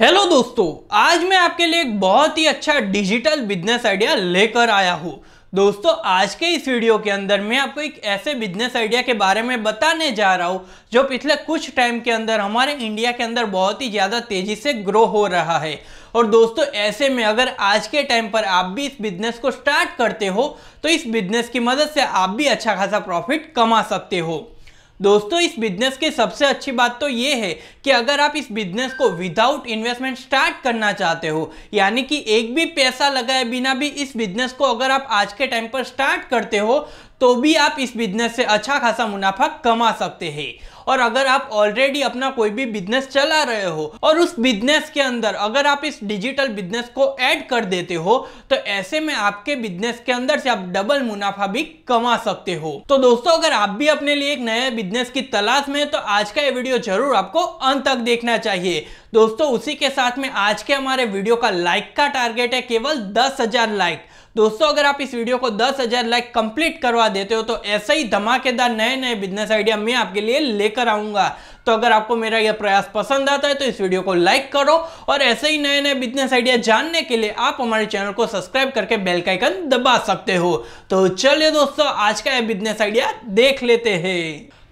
hello दोस्तों आज मैं आपके लिए एक बहुत ही अच्छा डिजिटल बिजनेस आइडिया लेकर आया हूँ दोस्तों आज के इस वीडियो के अंदर मैं आपको एक ऐसे बिजनेस आइडिया के बारे में बताने जा रहा हूँ जो पिछले कुछ टाइम के अंदर हमारे इंडिया के अंदर बहुत ही ज़्यादा तेज़ी से ग्रो हो रहा है और दोस्तों ऐसे में अगर आज के टाइम पर आप भी इस बिजनेस को स्टार्ट करते हो तो इस बिजनेस की मदद से आप भी अच्छा खासा प्रॉफिट कमा सकते हो दोस्तों इस बिजनेस की सबसे अच्छी बात तो ये है कि अगर आप इस बिजनेस को विदाउट इन्वेस्टमेंट स्टार्ट करना चाहते हो यानी कि एक भी पैसा लगाए बिना भी इस बिजनेस को अगर आप आज के टाइम पर स्टार्ट करते हो तो भी आप इस बिजनेस से अच्छा खासा मुनाफा कमा सकते हैं और अगर आप ऑलरेडी अपना कोई भी बिजनेस चला रहे हो और उस बिजनेस के अंदर अगर आप इस डिजिटल बिजनेस को ऐड कर देते हो तो ऐसे में आपके बिजनेस के अंदर से आप डबल मुनाफा भी कमा सकते हो तो दोस्तों अगर आप भी अपने लिए एक नया बिजनेस की तलाश में तो आज का ये वीडियो जरूर आपको अंत तक देखना चाहिए दोस्तों उसी के साथ में आज के हमारे वीडियो का लाइक का टारगेट है केवल दस हजार लाइक दोस्तों अगर आप इस वीडियो को दस हजार लाइक कंप्लीट करवा देते हो तो ऐसे ही धमाकेदार नए नए बिजनेस आइडिया मैं आपके लिए लेकर आऊंगा तो अगर आपको मेरा यह प्रयास पसंद आता है तो इस वीडियो को लाइक करो और ऐसे ही नए नए बिजनेस आइडिया जानने के लिए आप हमारे चैनल को सब्सक्राइब करके बेल का आइकन दबा सकते हो तो चलिए दोस्तों आज का यह बिजनेस आइडिया देख लेते हैं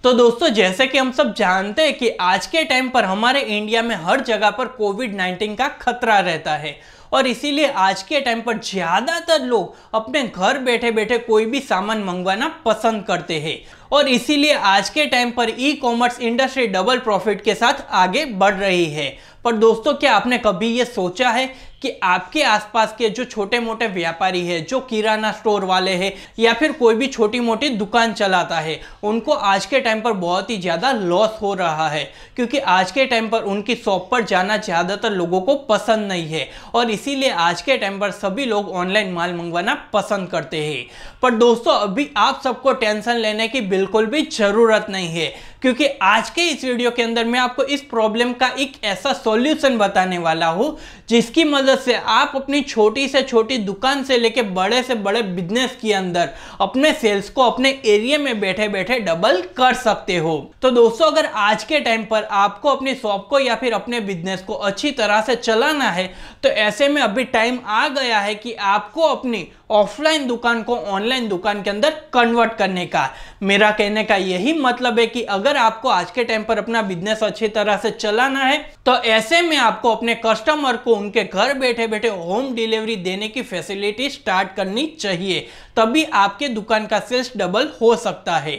तो दोस्तों जैसे कि हम सब जानते हैं कि आज के टाइम पर हमारे इंडिया में हर जगह पर कोविड 19 का खतरा रहता है और इसीलिए आज के टाइम पर ज़्यादातर लोग अपने घर बैठे बैठे कोई भी सामान मंगवाना पसंद करते हैं और इसीलिए आज के टाइम पर ecommerce industry double profit के साथ आगे बढ़ रही है पर दोस्तों क्या आपने कभी ये सोचा है कि आपके आसपास के जो छोटे मोटे व्यापारी है जो किराना स्टोर वाले हैं या फिर कोई भी छोटी मोटी दुकान चलाता है उनको आज के टाइम पर बहुत ही ज़्यादा लॉस हो रहा है क्योंकि आज के टाइम पर उनकी शॉप पर जाना ज़्यादातर लोगों को पसंद नहीं है और इसीलिए आज के टाइम पर सभी लोग ऑनलाइन माल मंगवाना पसंद करते हैं पर दोस्तों अभी आप सबको टेंशन लेने की बिल्कुल भी ज़रूरत नहीं है क्योंकि आज के इस वीडियो के अंदर मैं आपको इस प्रॉब्लम का एक ऐसा सॉल्यूशन बताने वाला हूँ जिसकी मदद से आप अपनी छोटी से छोटी दुकान से लेकर बड़े से बड़े बिजनेस के अंदर अपने सेल्स को अपने एरिया में बैठे बैठे डबल कर सकते हो तो दोस्तों अगर आज के टाइम पर आपको अपनी शॉप को या फिर अपने बिजनेस को अच्छी तरह से चलाना है तो ऐसे में अभी टाइम आ गया है कि आपको अपनी ऑफलाइन दुकान को ऑनलाइन दुकान के अंदर कन्वर्ट करने का मेरा कहने का यही मतलब है कि अगर अगर आपको आज के टाइम पर अपना बिजनेस अच्छी तरह से चलाना है तो ऐसे में आपको अपने कस्टमर को उनके घर बैठे बैठे होम डिलीवरी देने की फैसिलिटी स्टार्ट करनी चाहिए तभी आपके दुकान का सेल्स डबल हो सकता है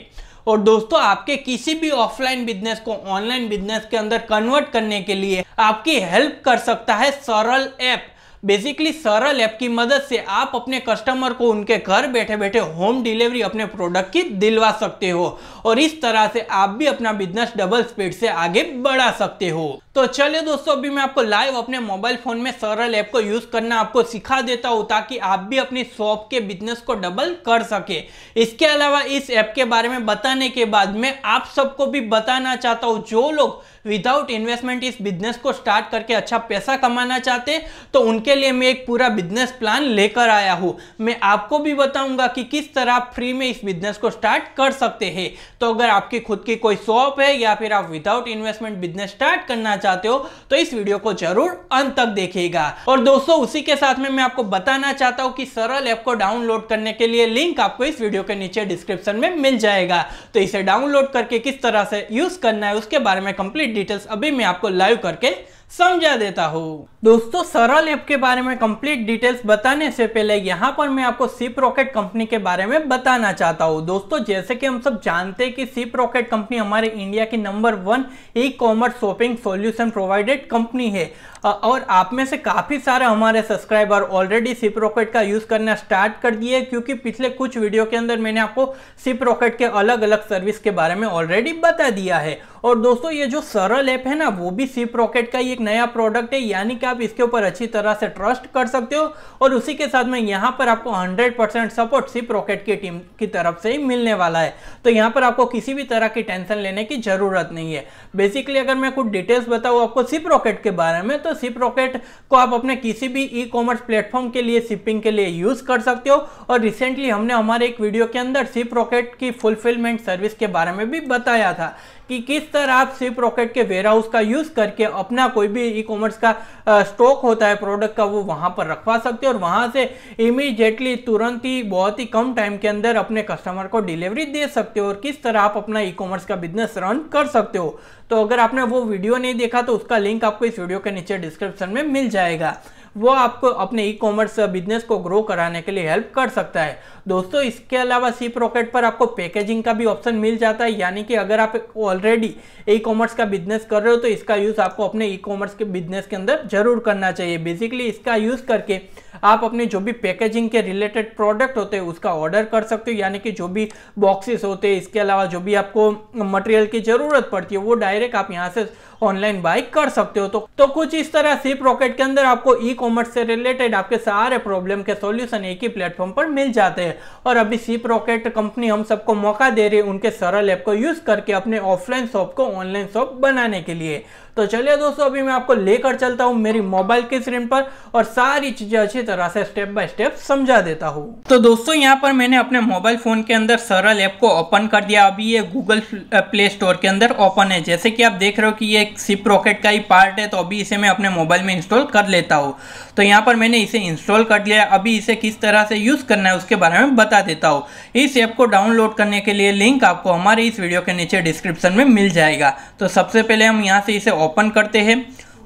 और दोस्तों आपके किसी भी ऑफलाइन बिजनेस को ऑनलाइन बिजनेस के अंदर कन्वर्ट करने के लिए आपकी हेल्प कर सकता है सरल ऐप बेसिकली सरल ऐप की मदद से आप अपने कस्टमर को उनके घर बैठे बैठे होम डिलीवरी अपने प्रोडक्ट की दिलवा सकते हो और इस तरह से आप भी अपना बिजनेस डबल स्पीड से आगे बढ़ा सकते हो तो चलिए दोस्तों अभी मैं आपको लाइव अपने मोबाइल फोन में सरल ऐप को यूज करना आपको सिखा देता हूँ ताकि आप भी अपनी शॉप के बिजनेस को डबल कर सके इसके अलावा इस ऐप के बारे में बताने के बाद मैं आप सबको भी बताना चाहता हूँ जो लोग विदाउट इन्वेस्टमेंट इस बिजनेस को स्टार्ट करके अच्छा पैसा कमाना चाहते तो उनके लिए मैं एक पूरा बिजनेस प्लान लेकर आया हूँ मैं आपको भी बताऊंगा कि किस तरह आप फ्री में इस बिजनेस को स्टार्ट कर सकते हैं तो अगर आपकी खुद की कोई शॉप है या फिर आप विदाउट इन्वेस्टमेंट बिजनेस स्टार्ट करना चाहते हो तो इस वीडियो को जरूर अंत तक देखिएगा और दोस्तों उसी के साथ में मैं आपको बताना चाहता हूं कि सरल ऐप को डाउनलोड करने के लिए लिंक आपको इस वीडियो के नीचे डिस्क्रिप्शन में मिल जाएगा तो इसे डाउनलोड करके किस तरह से यूज करना है उसके बारे में कंप्लीट डिटेल्स अभी मैं आपको लाइव करके समझा देता हूँ दोस्तों सरल ऐप के बारे में कंप्लीट डिटेल्स बताने से पहले यहाँ पर मैं आपको सिप रॉकेट कंपनी के बारे में बताना चाहता हूँ दोस्तों जैसे कि हम सब जानते हैं कि सिप रॉकेट कंपनी हमारे इंडिया की number one ecommerce shopping solution provided company है और आप में से काफ़ी सारे हमारे सब्सक्राइबर ऑलरेडी सिप रॉकेट का यूज़ करना स्टार्ट कर दिए क्योंकि पिछले कुछ वीडियो के अंदर मैंने आपको सिप रॉकेट के अलग अलग सर्विस के बारे में ऑलरेडी बता दिया है और दोस्तों ये जो सरल ऐप है ना वो भी सिप रॉकेट का ही एक नया प्रोडक्ट है यानी कि आप इसके ऊपर अच्छी तरह से ट्रस्ट कर सकते हो और उसी के साथ में यहाँ पर आपको 100% सपोर्ट सिप रॉकेट की टीम की तरफ से ही मिलने वाला है तो यहाँ पर आपको किसी भी तरह की टेंशन लेने की जरूरत नहीं है बेसिकली अगर मैं कुछ डिटेल्स बताऊँ आपको सिप रॉकेट के बारे में तो सिप शिप रॉकेट को आप अपने किसी भी ई कॉमर्स प्लेटफॉर्म के लिए शिपिंग के लिए यूज कर सकते हो और रिसेंटली हमने हमारे एक वीडियो के अंदर शिप रॉकेट की फुलफिलमेंट सर्विस के बारे में भी बताया था कि किस तरह आप सिप रॉकेट के वेयर हाउस का यूज करके अपना कोई भी ई कॉमर्स का स्टॉक होता है प्रोडक्ट का वो वहां पर रखवा सकते हो और वहां से इमीजिएटली तुरंत ही बहुत ही कम टाइम के अंदर अपने कस्टमर को डिलीवरी दे सकते हो और किस तरह आप अपना ई कॉमर्स का बिजनेस रन कर सकते हो तो अगर आपने वो वीडियो नहीं देखा तो उसका लिंक आपको इस वीडियो के नीचे डिस्क्रिप्शन में मिल जाएगा वो आपको अपने ई कॉमर्स बिजनेस को ग्रो कराने के लिए हेल्प कर सकता है दोस्तों इसके अलावा सीप रॉकेट पर आपको पैकेजिंग का भी ऑप्शन मिल जाता है यानी कि अगर आप ऑलरेडी ई कॉमर्स का बिजनेस कर रहे हो तो इसका यूज़ आपको अपने ई कॉमर्स के बिजनेस के अंदर जरूर करना चाहिए बेसिकली इसका यूज़ करके आप अपने जो भी पैकेजिंग के रिलेटेड प्रोडक्ट होते हैं उसका ऑर्डर कर सकते हो यानी कि जो भी बॉक्सेस होते हैं इसके अलावा जो भी आपको मटेरियल की ज़रूरत पड़ती है वो डायरेक्ट आप यहाँ से ऑनलाइन बाय कर सकते हो तो तो कुछ इस तरह सिप रॉकेट के अंदर आपको ई कॉमर्स से रिलेटेड आपके सारे प्रॉब्लम के सॉल्यूशन एक ही प्लेटफॉर्म पर मिल जाते हैं है और अभी सीप रॉकेट कंपनी हम सबको मौका दे रही है उनके सरल ऐप को यूज़ करके अपने ऑफलाइन शॉप को ऑनलाइन शॉप बनाने के लिए तो चलिए दोस्तों अभी मैं आपको लेकर चलता हूँ मेरी मोबाइल की स्क्रीन पर और सारी चीजें अच्छी तरह से स्टेप बाय स्टेप समझा देता हूँ तो दोस्तों यहाँ पर मैंने अपने मोबाइल फोन के अंदर सरल ऐप को ओपन कर दिया अभी ये गूगल प्ले स्टोर के अंदर ओपन है जैसे कि आप देख रहे हो कि ये सिप रॉकेट का ही पार्ट है तो अभी इसे मैं अपने मोबाइल में इंस्टॉल कर लेता हूँ तो यहाँ पर मैंने इसे इंस्टॉल कर लिया अभी इसे किस तरह से यूज़ करना है उसके बारे में बता देता हूँ इस ऐप को डाउनलोड करने के लिए लिंक आपको हमारे इस वीडियो के नीचे डिस्क्रिप्शन में मिल जाएगा तो सबसे पहले हम यहाँ से इसे ओपन करते हैं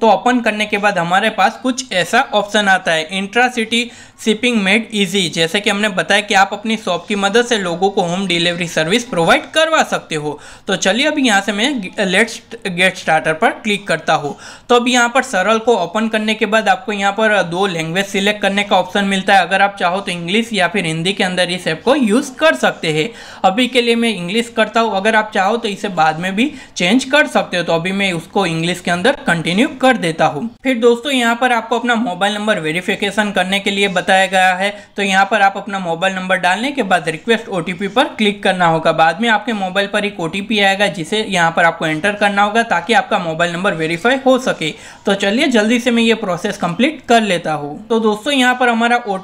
तो ओपन करने के बाद हमारे पास कुछ ऐसा ऑप्शन आता है intra city shipping made easy जैसे कि हमने बताया कि आप अपनी शॉप की मदद से लोगों को होम डिलीवरी सर्विस प्रोवाइड करवा सकते हो तो चलिए अभी यहाँ से मैं लेट्स गेट स्टार्टर पर क्लिक करता हूँ तो अभी यहाँ पर सरल को ओपन करने के बाद आपको यहाँ पर दो लैंग्वेज सिलेक्ट करने का ऑप्शन मिलता है अगर आप चाहो तो इंग्लिश या फिर हिंदी के अंदर इस ऐप को यूज़ कर सकते हैं अभी के लिए मैं इंग्लिश करता हूँ अगर आप चाहो तो इसे बाद में भी चेंज कर सकते हो तो अभी मैं उसको इंग्लिश के अंदर कंटिन्यू कर देता हूँ फिर दोस्तों यहाँ पर आपको अपना मोबाइल नंबर वेरिफिकेशन करने के लिए बता बताया गया है तो यहाँ पर आप अपना मोबाइल नंबर डालने के बाद रिक्वेस्ट ओ पर क्लिक करना होगा बाद में आपके मोबाइल पर एक ओ आएगा जिसे यहाँ पर आपको एंटर करना होगा ताकि आपका मोबाइल नंबर वेरीफाई हो सके तो चलिए जल्दी से मैं ये प्रोसेस कंप्लीट कर लेता हूँ तो दोस्तों यहाँ पर हमारा ओ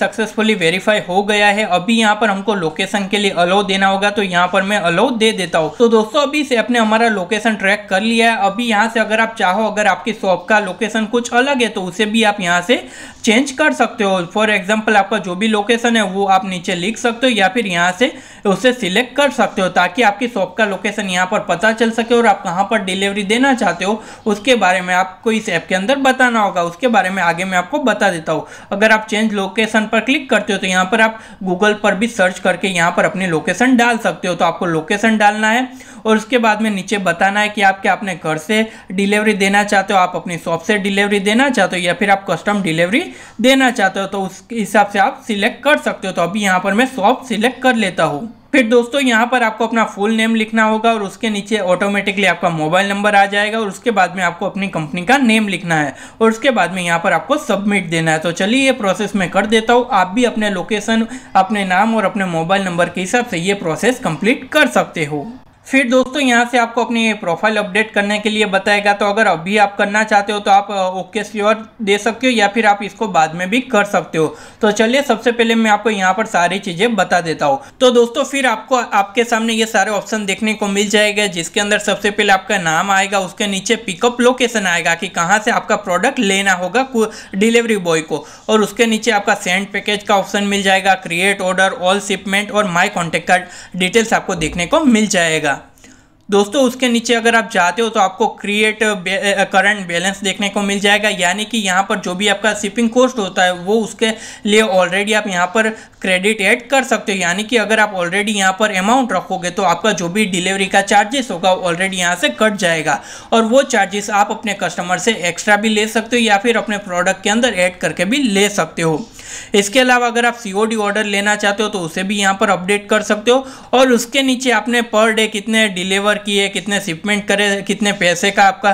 सक्सेसफुली वेरीफाई हो गया है अभी यहाँ पर हमको लोकेशन के लिए अलाउ देना होगा तो यहाँ पर मैं अलो दे देता हूँ तो दोस्तों अभी से अपने हमारा लोकेशन ट्रैक कर लिया है अभी यहाँ से अगर आप चाहो अगर आपकी शॉप का लोकेशन कुछ अलग है तो उसे भी आप यहाँ से चेंज कर सकते हो फॉर एग्जाम्पल आपका जो भी लोकेशन है वो आप नीचे लिख सकते हो या फिर यहाँ से उसे सिलेक्ट कर सकते हो ताकि आपकी शॉप का लोकेशन यहाँ पर पता चल सके और आप कहाँ पर डिलीवरी देना चाहते हो उसके बारे में आपको इस ऐप के अंदर बताना होगा उसके बारे में आगे मैं आपको बता देता हूँ अगर आप चेंज लोकेशन पर क्लिक करते हो तो यहाँ पर आप गूगल पर भी सर्च करके यहाँ पर अपनी लोकेशन डाल सकते हो तो आपको लोकेशन डालना है और उसके बाद में नीचे बताना है कि आप क्या अपने घर से डिलीवरी देना चाहते हो आप अपनी शॉप से डिलीवरी देना चाहते हो या फिर आप कस्टम डिलीवरी देना चाहते हो तो उस हिसाब से आप सिलेक्ट कर सकते हो तो अभी यहाँ पर मैं शॉप सिलेक्ट कर लेता हूँ फिर दोस्तों यहाँ पर आपको अपना फुल नेम लिखना होगा और उसके नीचे ऑटोमेटिकली आपका मोबाइल नंबर आ जाएगा और उसके बाद में आपको अपनी कंपनी का नेम लिखना है और उसके बाद में यहाँ पर आपको सबमिट देना है तो चलिए ये प्रोसेस मैं कर देता हूँ आप भी अपने लोकेशन अपने नाम और अपने मोबाइल नंबर के हिसाब से ये प्रोसेस कंप्लीट कर सकते हो फिर दोस्तों यहाँ से आपको अपनी प्रोफाइल अपडेट करने के लिए बताएगा तो अगर अभी आप करना चाहते हो तो आप ओके श्योर दे सकते हो या फिर आप इसको बाद में भी कर सकते हो तो चलिए सबसे पहले मैं आपको यहाँ पर सारी चीज़ें बता देता हूँ तो दोस्तों फिर आपको आपके सामने ये सारे ऑप्शन देखने को मिल जाएगा जिसके अंदर सबसे पहले आपका नाम आएगा उसके नीचे पिकअप लोकेशन आएगा कि कहाँ से आपका प्रोडक्ट लेना होगा डिलीवरी बॉय को और उसके नीचे आपका सेंड पैकेज का ऑप्शन मिल जाएगा क्रिएट ऑर्डर ऑल शिपमेंट और माई कॉन्टेक्ट का डिटेल्स आपको देखने को मिल जाएगा दोस्तों उसके नीचे अगर आप चाहते हो तो आपको क्रिएट करंट बैलेंस देखने को मिल जाएगा यानी कि यहाँ पर जो भी आपका शिपिंग कॉस्ट होता है वो उसके लिए ऑलरेडी आप यहाँ पर क्रेडिट ऐड कर सकते हो यानी कि अगर आप ऑलरेडी यहाँ पर अमाउंट रखोगे तो आपका जो भी डिलीवरी का चार्जेस होगा ऑलरेडी यहाँ से कट जाएगा और वो चार्जेस आप अपने कस्टमर से एक्स्ट्रा भी ले सकते हो या फिर अपने प्रोडक्ट के अंदर ऐड करके भी ले सकते हो इसके अलावा अगर आप सी ऑर्डर लेना चाहते हो तो उसे भी यहाँ पर अपडेट कर सकते हो और उसके नीचे आपने पर डे कितने डिलीवर किए कितने शिपमेंट करे कितने पैसे का आपका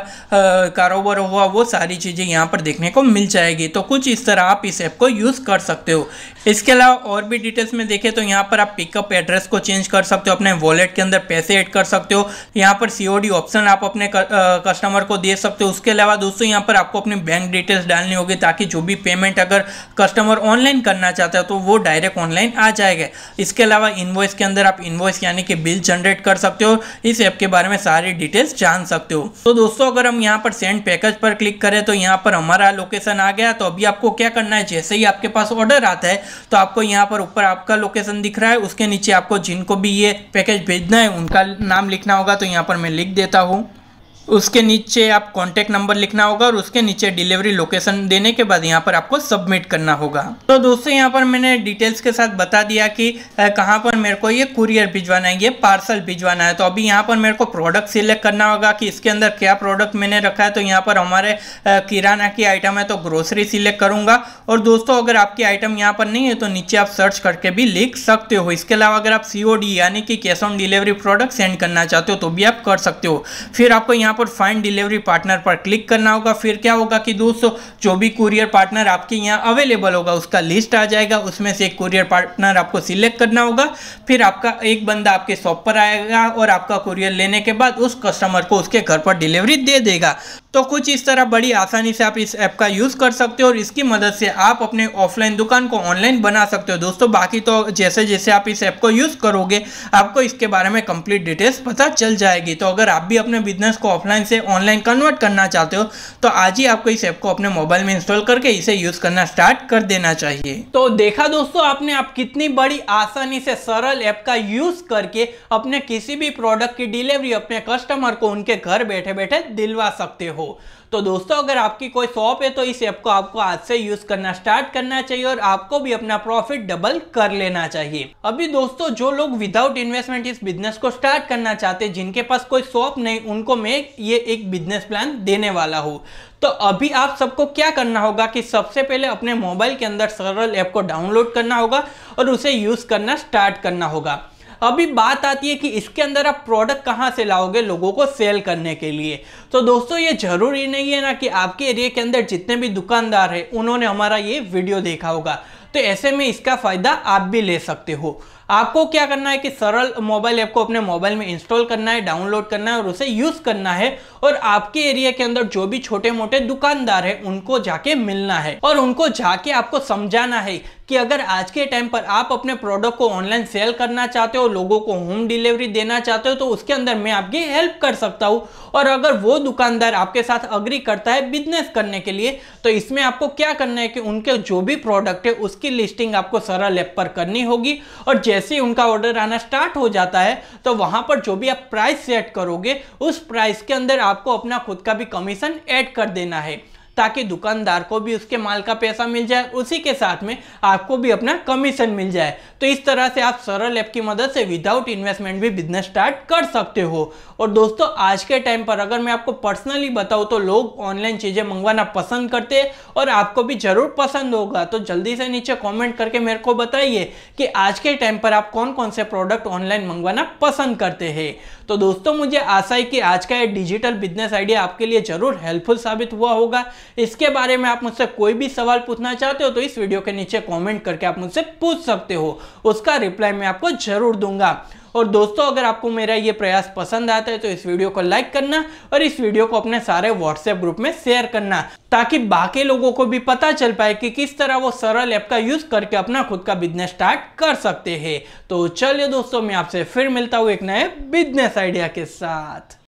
कारोबार हुआ वो सारी चीज़ें यहाँ पर देखने को मिल जाएगी तो कुछ इस तरह आप इस ऐप को यूज़ कर सकते हो इसके अलावा और भी डिटेल्स में देखें तो यहाँ पर आप पिकअप एड्रेस को चेंज कर सकते हो अपने वॉलेट के अंदर पैसे ऐड कर सकते हो यहाँ पर सी ऑप्शन आप अपने कस्टमर को दे सकते हो उसके अलावा दोस्तों यहाँ पर आपको अपनी बैंक डिटेल्स डालनी होगी ताकि जो भी पेमेंट अगर कस्टमर ऑनलाइन करना चाहते हो तो वो डायरेक्ट ऑनलाइन आ जाएगा इसके अलावा इन्वॉइस के अंदर आप इन्वॉइस यानी कि बिल जनरेट कर सकते हो इस ऐप के बारे में सारी डिटेल्स जान सकते हो तो दोस्तों अगर हम यहाँ पर सेंड पैकेज पर क्लिक करें तो यहाँ पर हमारा लोकेशन आ गया तो अभी आपको क्या करना है जैसे ही आपके पास ऑर्डर आता है तो आपको यहाँ पर ऊपर आपका लोकेशन दिख रहा है उसके नीचे आपको जिनको भी ये पैकेज भेजना है उनका नाम लिखना होगा तो यहाँ पर मैं लिख देता हूँ उसके नीचे आप कॉन्टैक्ट नंबर लिखना होगा और उसके नीचे डिलीवरी लोकेशन देने के बाद यहाँ पर आपको सबमिट करना होगा तो दोस्तों यहाँ पर मैंने डिटेल्स के साथ बता दिया कि कहाँ पर मेरे को ये कुरियर भिजवाना है ये पार्सल भिजवाना है तो अभी यहाँ पर मेरे को प्रोडक्ट सिलेक्ट करना होगा कि इसके अंदर क्या प्रोडक्ट मैंने रखा है तो यहाँ पर हमारे किराना की आइटम है तो ग्रोसरी सिलेक्ट करूँगा और दोस्तों अगर आपकी आइटम यहाँ पर नहीं है तो नीचे आप सर्च करके भी लिख सकते हो इसके अलावा अगर आप सी यानी कि cash on delivery product send करना चाहते हो तो भी आप कर सकते हो फिर आपको यहाँ पर फाइंड डिलीवरी पार्टनर पर क्लिक करना होगा फिर क्या होगा कि दोस्तों जो भी कुरियर पार्टनर आपके यहाँ अवेलेबल होगा उसका लिस्ट आ जाएगा उसमें से एक कुरियर पार्टनर आपको सिलेक्ट करना होगा फिर आपका एक बंदा आपके शॉप पर आएगा और आपका कुरियर लेने के बाद उस कस्टमर को उसके घर पर डिलीवरी दे देगा तो कुछ इस तरह बड़ी आसानी से आप इस ऐप का यूज़ कर सकते हो और इसकी मदद से आप अपने ऑफलाइन दुकान को ऑनलाइन बना सकते हो दोस्तों बाकी तो जैसे जैसे आप इस ऐप को यूज़ करोगे आपको इसके बारे में कंप्लीट डिटेल्स पता चल जाएगी तो अगर आप भी अपने बिजनेस को ऑफलाइन से ऑनलाइन कन्वर्ट करना चाहते हो तो आज ही आपको इस ऐप को अपने मोबाइल में इंस्टॉल करके इसे यूज़ करना स्टार्ट कर देना चाहिए तो देखा दोस्तों आपने आप कितनी बड़ी आसानी से सरल ऐप का यूज़ करके अपने किसी भी प्रोडक्ट की डिलीवरी अपने कस्टमर को उनके घर बैठे बैठे दिलवा सकते हो तो दोस्तों अगर आपकी कोई शॉप है तो इस ऐप को आपको आज से यूज करना स्टार्ट करना चाहिए और आपको भी अपना प्रॉफिट डबल कर लेना चाहिए अभी दोस्तों जो लोग विदाउट इन्वेस्टमेंट इस बिजनेस को स्टार्ट करना चाहते जिनके पास कोई शॉप नहीं उनको मैं ये एक बिजनेस प्लान देने वाला हूँ तो अभी आप सबको क्या करना होगा कि सबसे पहले अपने मोबाइल के अंदर सरल ऐप को डाउनलोड करना होगा और उसे यूज़ करना स्टार्ट करना होगा अभी बात आती है कि इसके अंदर आप प्रोडक्ट कहाँ से लाओगे लोगों को सेल करने के लिए तो दोस्तों ये जरूरी नहीं है ना कि आपके एरिया के अंदर जितने भी दुकानदार हैं उन्होंने हमारा ये वीडियो देखा होगा तो ऐसे में इसका फ़ायदा आप भी ले सकते हो आपको क्या करना है कि सरल मोबाइल ऐप को अपने मोबाइल में इंस्टॉल करना है डाउनलोड करना है और उसे यूज़ करना है और आपके एरिया के अंदर जो भी छोटे मोटे दुकानदार है उनको जाके मिलना है और उनको जाके आपको समझाना है कि अगर आज के टाइम पर आप अपने प्रोडक्ट को ऑनलाइन सेल करना चाहते हो लोगों को होम डिलीवरी देना चाहते हो तो उसके अंदर मैं आपकी हेल्प कर सकता हूँ और अगर वो दुकानदार आपके साथ अग्री करता है बिजनेस करने के लिए तो इसमें आपको क्या करना है कि उनके जो भी प्रोडक्ट है उसकी लिस्टिंग आपको सरल ऐप पर करनी होगी और जैसे ही उनका ऑर्डर आना स्टार्ट हो जाता है तो वहाँ पर जो भी आप प्राइस सेट करोगे उस प्राइस के अंदर आपको अपना खुद का भी कमीशन ऐड कर देना है ताकि दुकानदार को भी उसके माल का पैसा मिल जाए उसी के साथ में आपको भी अपना कमीशन मिल जाए तो इस तरह से आप सरल ऐप की मदद से विदाउट इन्वेस्टमेंट भी बिजनेस स्टार्ट कर सकते हो और दोस्तों आज के टाइम पर अगर मैं आपको पर्सनली बताऊँ तो लोग ऑनलाइन चीज़ें मंगवाना पसंद करते और आपको भी जरूर पसंद होगा तो जल्दी से नीचे कॉमेंट करके मेरे को बताइए कि आज के टाइम पर आप कौन कौन से प्रोडक्ट ऑनलाइन मंगवाना पसंद करते हैं तो दोस्तों मुझे आशा है कि आज का ये डिजिटल बिजनेस आइडिया आपके लिए जरूर हेल्पफुल साबित हुआ होगा इसके बारे में आप मुझसे कोई भी सवाल पूछना चाहते हो तो इस वीडियो के नीचे कमेंट करके आप मुझसे पूछ सकते हो उसका रिप्लाई मैं आपको जरूर दूंगा और दोस्तों अगर आपको मेरा ये प्रयास पसंद आता है तो इस वीडियो को लाइक करना और इस वीडियो को अपने सारे व्हाट्सएप ग्रुप में शेयर करना ताकि बाकी लोगों को भी पता चल पाए कि किस तरह वो सरल ऐप का यूज करके अपना खुद का बिजनेस स्टार्ट कर सकते हैं तो चलिए दोस्तों मैं आपसे फिर मिलता हूँ एक नए बिजनेस आइडिया के साथ